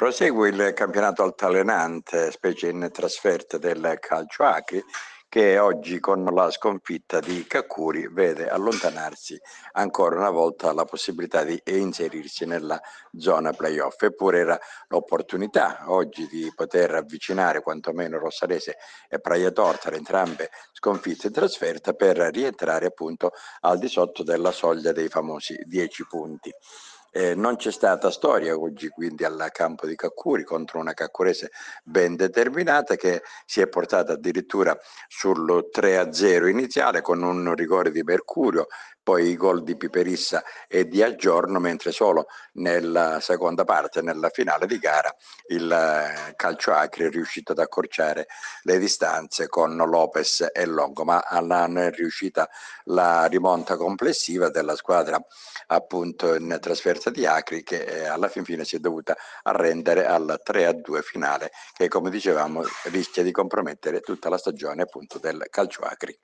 Prosegue il campionato altalenante, specie in trasferta del calcio Acri, che oggi con la sconfitta di Kakuri vede allontanarsi ancora una volta la possibilità di inserirsi nella zona playoff. Eppure era l'opportunità oggi di poter avvicinare quantomeno Rossarese e Praia Tortara, entrambe sconfitte in trasferta, per rientrare appunto al di sotto della soglia dei famosi 10 punti. Eh, non c'è stata storia oggi quindi al campo di Caccuri contro una Caccurese ben determinata che si è portata addirittura sul 3-0 iniziale con un rigore di Mercurio poi i gol di Piperissa e di Aggiorno, mentre solo nella seconda parte, nella finale di gara, il eh, calcio Acre è riuscito ad accorciare le distanze con Lopez e Longo, ma non è riuscita la rimonta complessiva della squadra appunto in trasferta traversa di Acri che eh, alla fin fine si è dovuta arrendere al 3-2 a finale che come dicevamo rischia di compromettere tutta la stagione appunto del calcio Acri.